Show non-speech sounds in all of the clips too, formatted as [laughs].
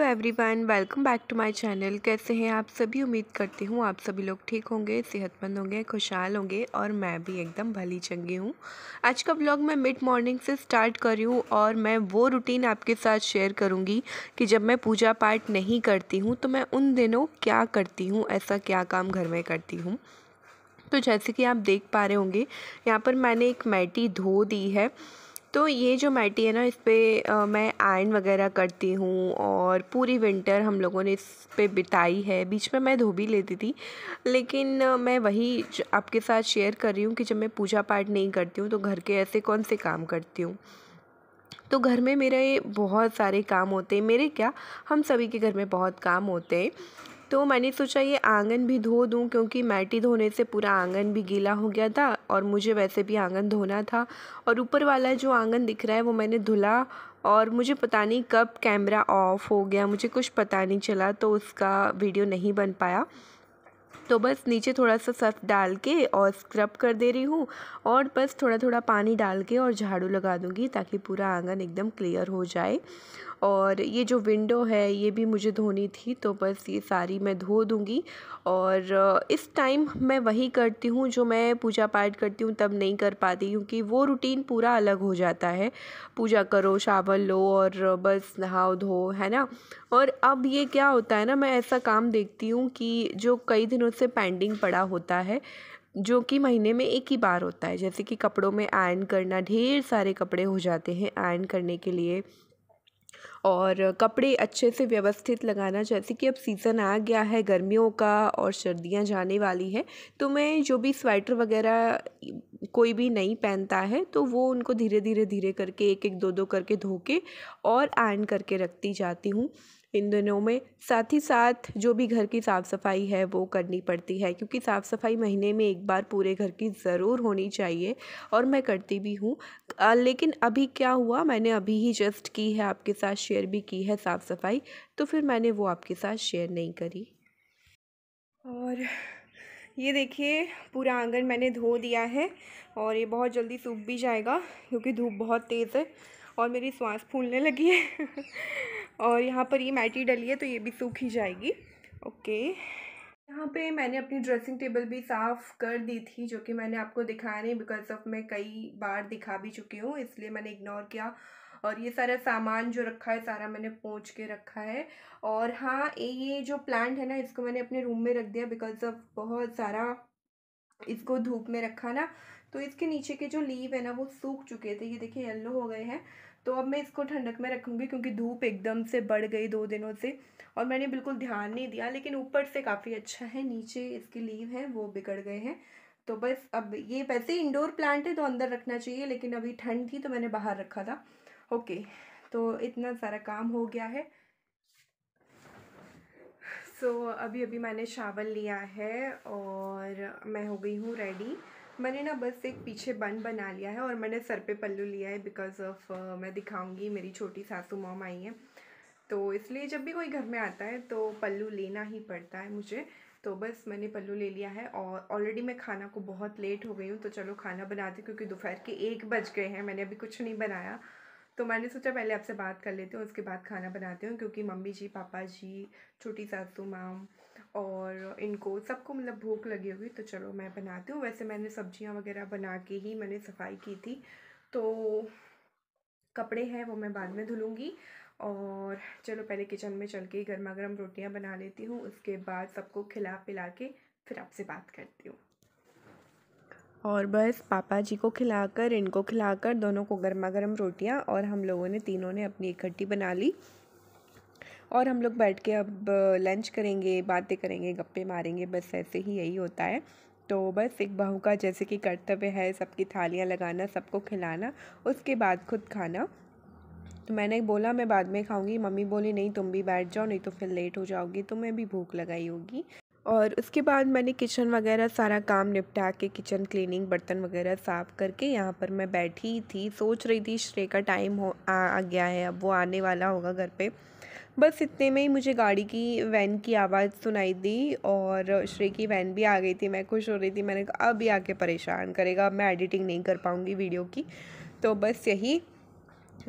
hello everyone welcome back to my channel कैसे हैं आप सभी उम्मीद करती हूँ आप सभी लोग ठीक होंगे सेहतमंद होंगे खुशहाल होंगे और मैं भी एकदम भली चंगी हूँ आज का ब्लॉग मैं मिड मॉर्निंग से स्टार्ट कर रही हूँ और मैं वो रूटीन आपके साथ शेयर करूँगी कि जब मैं पूजा पाठ नहीं करती हूँ तो मैं उन दिनों क्या करती हूँ ऐसा क्या काम घर में करती हूँ तो जैसे कि आप देख पा रहे होंगे यहाँ पर मैंने एक मैटी धो दी है तो ये जो मैटी है ना इस पर मैं आयन वगैरह करती हूँ और पूरी विंटर हम लोगों ने इस पर बिताई है बीच में मैं धो भी लेती थी लेकिन मैं वही आपके साथ शेयर कर रही हूँ कि जब मैं पूजा पाठ नहीं करती हूँ तो घर के ऐसे कौन से काम करती हूँ तो घर में मेरे बहुत सारे काम होते हैं मेरे क्या हम सभी के घर में बहुत काम होते हैं तो मैंने सोचा ये आंगन भी धो दूँ क्योंकि मैटी धोने से पूरा आंगन भी गीला हो गया था और मुझे वैसे भी आंगन धोना था और ऊपर वाला जो आंगन दिख रहा है वो मैंने धुला और मुझे पता नहीं कब कैमरा ऑफ हो गया मुझे कुछ पता नहीं चला तो उसका वीडियो नहीं बन पाया तो बस नीचे थोड़ा सा सर्फ डाल के और स्क्रब कर दे रही हूँ और बस थोड़ा थोड़ा पानी डाल के और झाड़ू लगा दूँगी ताकि पूरा आंगन एकदम क्लियर हो जाए और ये जो विंडो है ये भी मुझे धोनी थी तो बस ये सारी मैं धो दूँगी और इस टाइम मैं वही करती हूँ जो मैं पूजा पाठ करती हूँ तब नहीं कर पाती क्योंकि वो रूटीन पूरा अलग हो जाता है पूजा करो शावल लो और बस नहाओ धो है ना और अब ये क्या होता है ना मैं ऐसा काम देखती हूँ कि जो कई दिनों से पेंडिंग पड़ा होता है जो कि महीने में एक ही बार होता है जैसे कि कपड़ों में आयन करना ढेर सारे कपड़े हो जाते हैं आयन करने के लिए और कपड़े अच्छे से व्यवस्थित लगाना जैसे कि अब सीज़न आ गया है गर्मियों का और सर्दियाँ जाने वाली है तो मैं जो भी स्वेटर वगैरह कोई भी नहीं पहनता है तो वो उनको धीरे धीरे धीरे करके एक एक दो दो करके धो के और आयन करके रखती जाती हूँ इन दिनों में साथ ही साथ जो भी घर की साफ़ सफाई है वो करनी पड़ती है क्योंकि साफ़ सफाई महीने में एक बार पूरे घर की ज़रूर होनी चाहिए और मैं करती भी हूँ लेकिन अभी क्या हुआ मैंने अभी ही जस्ट की है आपके साथ शेयर भी की है साफ़ सफाई तो फिर मैंने वो आपके साथ शेयर नहीं करी और ये देखिए पूरा आंगन मैंने धो दिया है और ये बहुत जल्दी सूख भी जाएगा क्योंकि धूप बहुत तेज़ है और मेरी सांस फूलने लगी है और यहाँ पर ये मैटी डली है तो ये भी सूख ही जाएगी ओके यहाँ पे मैंने अपनी ड्रेसिंग टेबल भी साफ़ कर दी थी जो कि मैंने आपको दिखाया नहीं बिकॉज ऑफ मैं कई बार दिखा भी चुकी हूँ इसलिए मैंने इग्नोर किया और ये सारा सामान जो रखा है सारा मैंने पहुँच के रखा है और हाँ ये जो प्लांट है ना इसको मैंने अपने रूम में रख दिया बिकॉज ऑफ बहुत सारा इसको धूप में रखा ना तो इसके नीचे के जो लीव है ना वो सूख चुके थे ये देखिए येल्लो हो गए हैं तो अब मैं इसको ठंडक में रखूँगी क्योंकि धूप एकदम से बढ़ गई दो दिनों से और मैंने बिल्कुल ध्यान नहीं दिया लेकिन ऊपर से काफ़ी अच्छा है नीचे इसके लीव हैं वो बिगड़ गए हैं तो बस अब ये वैसे इंडोर प्लांट है तो अंदर रखना चाहिए लेकिन अभी ठंड थी तो मैंने बाहर रखा था ओके तो इतना सारा काम हो गया है सो so, अभी अभी मैंने शावल लिया है और मैं हो गई हूँ रेडी मैंने ना बस एक पीछे बन बना लिया है और मैंने सर पे पल्लू लिया है बिकॉज ऑफ uh, मैं दिखाऊंगी मेरी छोटी सासू मॉम आई है तो इसलिए जब भी कोई घर में आता है तो पल्लू लेना ही पड़ता है मुझे तो बस मैंने पल्लू ले लिया है और ऑलरेडी मैं खाना को बहुत लेट हो गई हूँ तो चलो खाना बनाती क्योंकि दोपहर के एक बज गए हैं मैंने अभी कुछ नहीं बनाया तो मैंने सोचा पहले आपसे बात कर लेती हूँ उसके बाद खाना बनाती हूँ क्योंकि मम्मी जी पापा जी छोटी सासू माम और इनको सबको मतलब भूख लगी होगी तो चलो मैं बनाती हूँ वैसे मैंने सब्जियाँ वगैरह बना के ही मैंने सफाई की थी तो कपड़े हैं वो मैं बाद में धुलूँगी और चलो पहले किचन में चल के गर्मा गर्म रोटियाँ बना लेती हूँ उसके बाद सबको खिला पिला के फिर आपसे बात करती हूँ और बस पापा जी को खिलाकर इनको खिलाकर दोनों को गर्मा गर्म रोटियाँ और हम लोगों ने तीनों ने अपनी इकट्ठी बना ली और हम लोग बैठ के अब लंच करेंगे बातें करेंगे गप्पे मारेंगे बस ऐसे ही यही होता है तो बस एक बहू का जैसे कि कर्तव्य है सबकी थालियाँ लगाना सबको खिलाना उसके बाद खुद खाना तो मैंने बोला मैं बाद में खाऊंगी मम्मी बोली नहीं तुम भी बैठ जाओ नहीं तो फिर लेट हो जाओगी तो मैं भी भूख लगाई होगी और उसके बाद मैंने किचन वगैरह सारा काम निपटा के किचन क्लीनिंग बर्तन वगैरह साफ़ करके यहाँ पर मैं बैठी थी सोच रही थी श्रेय का टाइम हो आ, आ गया है अब वो आने वाला होगा घर पर बस इतने में ही मुझे गाड़ी की वैन की आवाज़ सुनाई दी और श्रे की वैन भी आ गई थी मैं खुश हो रही थी मैंने कहा अब आके परेशान करेगा मैं एडिटिंग नहीं कर पाऊँगी वीडियो की तो बस यही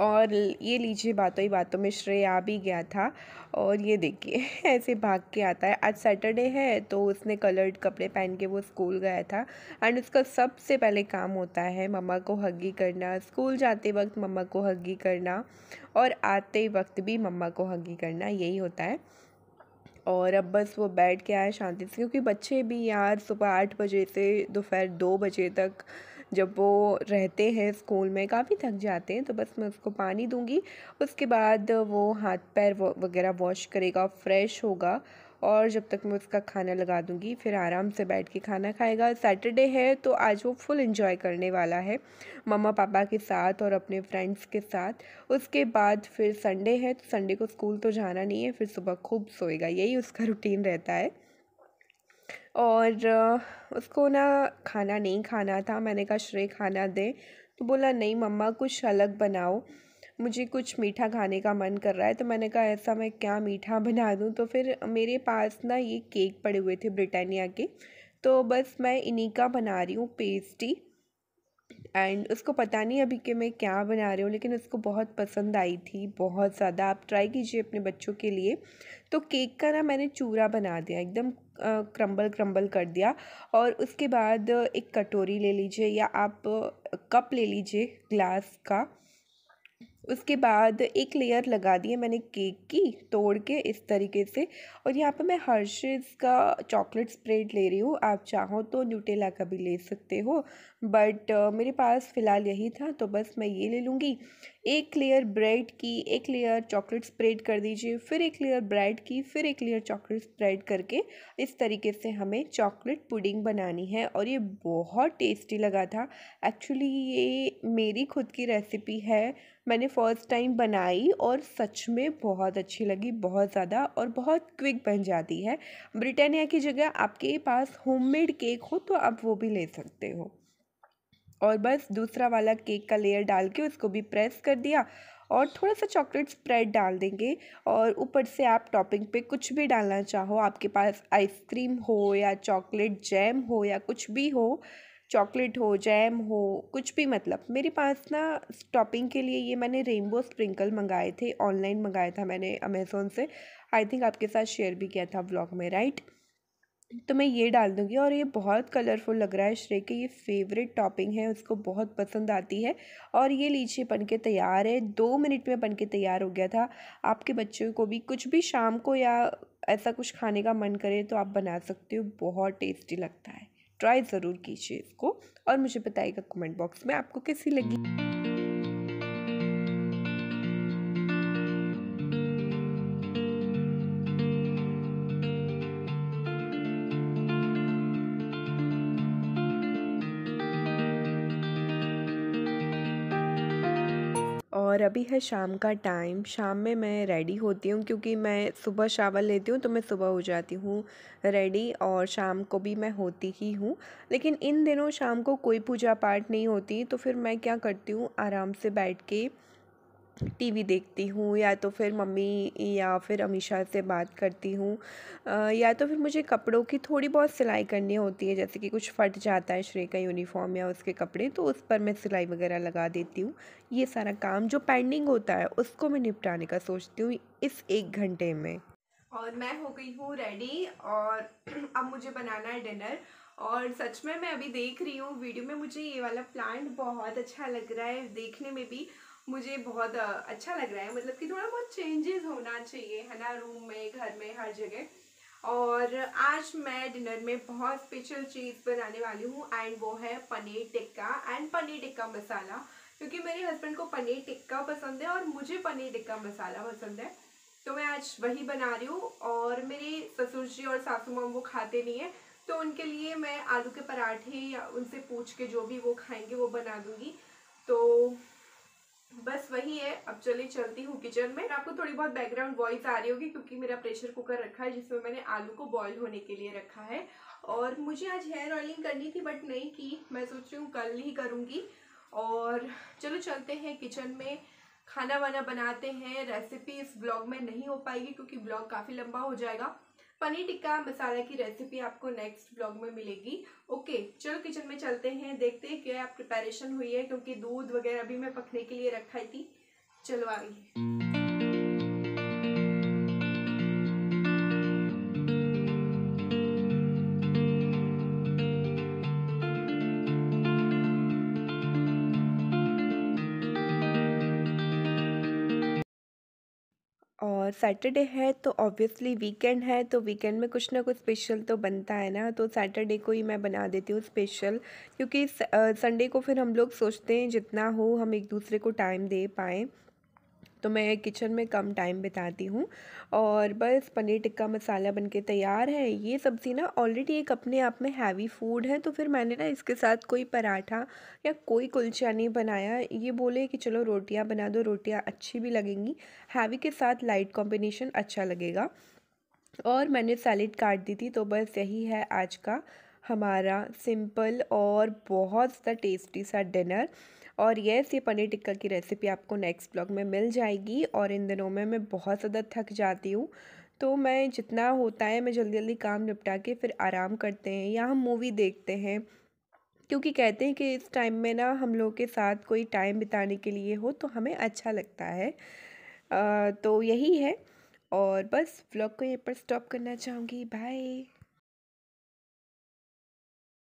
और ये लीजिए बातों ही बातों में श्रेय आ भी गया था और ये देखिए [laughs] ऐसे भाग के आता है आज सैटरडे है तो उसने कलर्ड कपड़े पहन के वो स्कूल गया था एंड उसका सबसे पहले काम होता है मम्मा को हग्गी करना स्कूल जाते वक्त मम्मा को हग्गी करना और आते वक्त भी मम्मा को हग्गी करना यही होता है और अब बस वो बैठ के आए शांति से क्योंकि बच्चे भी यार सुबह आठ बजे से दोपहर दो बजे तक जब वो रहते हैं स्कूल में काफ़ी थक जाते हैं तो बस मैं उसको पानी दूँगी उसके बाद वो हाथ पैर वगैरह वॉश करेगा फ्रेश होगा और जब तक मैं उसका खाना लगा दूँगी फिर आराम से बैठ के खाना खाएगा सैटरडे है तो आज वो फुल इंजॉय करने वाला है मम्मा पापा के साथ और अपने फ्रेंड्स के साथ उसके बाद फिर संडे है तो संडे को स्कूल तो जाना नहीं है फिर सुबह खूब सोएगा यही उसका रूटीन रहता है और उसको ना खाना नहीं खाना था मैंने कहा श्रेय खाना दे तो बोला नहीं मम्मा कुछ अलग बनाओ मुझे कुछ मीठा खाने का मन कर रहा है तो मैंने कहा ऐसा मैं क्या मीठा बना दूँ तो फिर मेरे पास ना ये केक पड़े हुए थे ब्रिटानिया के तो बस मैं इन्हीं का बना रही हूँ पेस्टी एंड उसको पता नहीं अभी कि मैं क्या बना रही हूँ लेकिन उसको बहुत पसंद आई थी बहुत ज़्यादा आप ट्राई कीजिए अपने बच्चों के लिए तो केक का ना मैंने चूरा बना दिया एकदम क्रम्बल क्रम्बल कर दिया और उसके बाद एक कटोरी ले लीजिए या आप कप ले लीजिए ग्लास का उसके बाद एक लेयर लगा दी है मैंने केक की तोड़ के इस तरीके से और यहाँ पे मैं हर्षेज़ का चॉकलेट स्प्रेड ले रही हूँ आप चाहो तो न्यूटेला का भी ले सकते हो बट मेरे पास फ़िलहाल यही था तो बस मैं ये ले लूँगी एक लेयर ब्रेड की एक लेयर चॉकलेट स्प्रेड कर दीजिए फिर एक लेयर ब्रेड की फिर एक लेयर चॉकलेट स्प्रेड करके इस तरीके से हमें चॉकलेट पुडिंग बनानी है और ये बहुत टेस्टी लगा था एक्चुअली ये मेरी खुद की रेसिपी है मैंने फ़र्स्ट टाइम बनाई और सच में बहुत अच्छी लगी बहुत ज़्यादा और बहुत क्विक बन जाती है ब्रिटानिया की जगह आपके पास होममेड केक हो तो आप वो भी ले सकते हो और बस दूसरा वाला केक का लेयर डाल के उसको भी प्रेस कर दिया और थोड़ा सा चॉकलेट स्प्रेड डाल देंगे और ऊपर से आप टॉपिंग पे कुछ भी डालना चाहो आपके पास आइसक्रीम हो या चॉकलेट जैम हो या कुछ भी हो चॉकलेट हो जैम हो कुछ भी मतलब मेरे पास ना टॉपिंग के लिए ये मैंने रेनबो स्प्रिंकल मंगाए थे ऑनलाइन मंगाया था मैंने अमेज़ोन से आई थिंक आपके साथ शेयर भी किया था ब्लॉग में राइट तो मैं ये डाल दूँगी और ये बहुत कलरफुल लग रहा है श्रेय के ये फेवरेट टॉपिंग है उसको बहुत पसंद आती है और ये लीचे बन के तैयार है दो मिनट में बन के तैयार हो गया था आपके बच्चों को भी कुछ भी शाम को या ऐसा कुछ खाने का मन करे तो आप बना सकते हो बहुत टेस्टी लगता है ट्राई ज़रूर कीजिए इसको और मुझे बताइएगा कमेंट बॉक्स में आपको कैसी लगी और अभी है शाम का टाइम शाम में मैं रेडी होती हूँ क्योंकि मैं सुबह शावर लेती हूँ तो मैं सुबह हो जाती हूँ रेडी और शाम को भी मैं होती ही हूँ लेकिन इन दिनों शाम को कोई पूजा पाठ नहीं होती तो फिर मैं क्या करती हूँ आराम से बैठ के टीवी देखती हूँ या तो फिर मम्मी या फिर अमीशा से बात करती हूँ या तो फिर मुझे कपड़ों की थोड़ी बहुत सिलाई करनी होती है जैसे कि कुछ फट जाता है श्रेय का यूनिफॉर्म या उसके कपड़े तो उस पर मैं सिलाई वगैरह लगा देती हूँ ये सारा काम जो पेंडिंग होता है उसको मैं निपटाने का सोचती हूँ इस एक घंटे में और मैं हो गई हूँ रेडी और [clears throat] अब मुझे बनाना है डिनर और सच में मैं अभी देख रही हूँ वीडियो में मुझे ये वाला प्लांट बहुत अच्छा लग रहा है देखने में भी मुझे बहुत अच्छा लग रहा है मतलब कि थोड़ा बहुत चेंजेस होना चाहिए है ना रूम में घर में हर जगह और आज मैं डिनर में बहुत स्पेशल चीज़ बनाने वाली हूँ एंड वो है पनीर टिक्का एंड पनीर टिक्का मसाला क्योंकि मेरे हस्बैंड को पनीर टिक्का पसंद है और मुझे पनीर टिक्का मसाला पसंद है तो मैं आज वही बना रही हूँ और मेरे ससुर जी और सासू माम वो खाते नहीं है तो उनके लिए मैं आलू के पराठे या उनसे पूछ के जो भी वो खाएंगे वो बना दूँगी तो बस वही है अब चलिए चलती हूँ किचन में आपको थोड़ी बहुत बैकग्राउंड वॉइस आ रही होगी क्योंकि मेरा प्रेशर कुकर रखा है जिसमें मैंने आलू को बॉईल होने के लिए रखा है और मुझे आज हेयर ऑयलिंग करनी थी बट नहीं की मैं सोच रही हूँ कल ही करूँगी और चलो चलते हैं किचन में खाना वाना बनाते हैं रेसिपी इस ब्लॉग में नहीं हो पाएगी क्योंकि ब्लॉग काफ़ी लंबा हो जाएगा पनीर टिक्का मसाला की रेसिपी आपको नेक्स्ट ब्लॉग में मिलेगी ओके चलो किचन में चलते हैं देखते हैं क्या प्रिपरेशन हुई है क्योंकि दूध वगैरह भी मैं पकने के लिए रखा थी चलो आइए सैटरडे है तो ऑब्वियसली वीकेंड है तो वीकेंड में कुछ ना कुछ स्पेशल तो बनता है ना तो सैटरडे को ही मैं बना देती हूँ स्पेशल क्योंकि संडे को फिर हम लोग सोचते हैं जितना हो हम एक दूसरे को टाइम दे पाएँ तो मैं किचन में कम टाइम बिताती हूँ और बस पनीर टिक्का मसाला बनके तैयार है ये सब्ज़ी ना ऑलरेडी एक अपने आप में हैवी फूड है तो फिर मैंने ना इसके साथ कोई पराठा या कोई कुलचा नहीं बनाया ये बोले कि चलो रोटियाँ बना दो रोटियाँ अच्छी भी लगेंगी हैवी के साथ लाइट कॉम्बिनेशन अच्छा लगेगा और मैंने सैलेड काट दी थी तो बस यही है आज का हमारा सिंपल और बहुत सा टेस्टी सा डिनर और येस ये पनीर टिक्का की रेसिपी आपको नेक्स्ट ब्लॉग में मिल जाएगी और इन दिनों में मैं बहुत ज़्यादा थक जाती हूँ तो मैं जितना होता है मैं जल्दी जल्दी काम निपटा के फिर आराम करते हैं या हम मूवी देखते हैं क्योंकि कहते हैं कि इस टाइम में ना हम लोगों के साथ कोई टाइम बिताने के लिए हो तो हमें अच्छा लगता है आ, तो यही है और बस व्लॉग को यहीं पर स्टॉप करना चाहूँगी बाय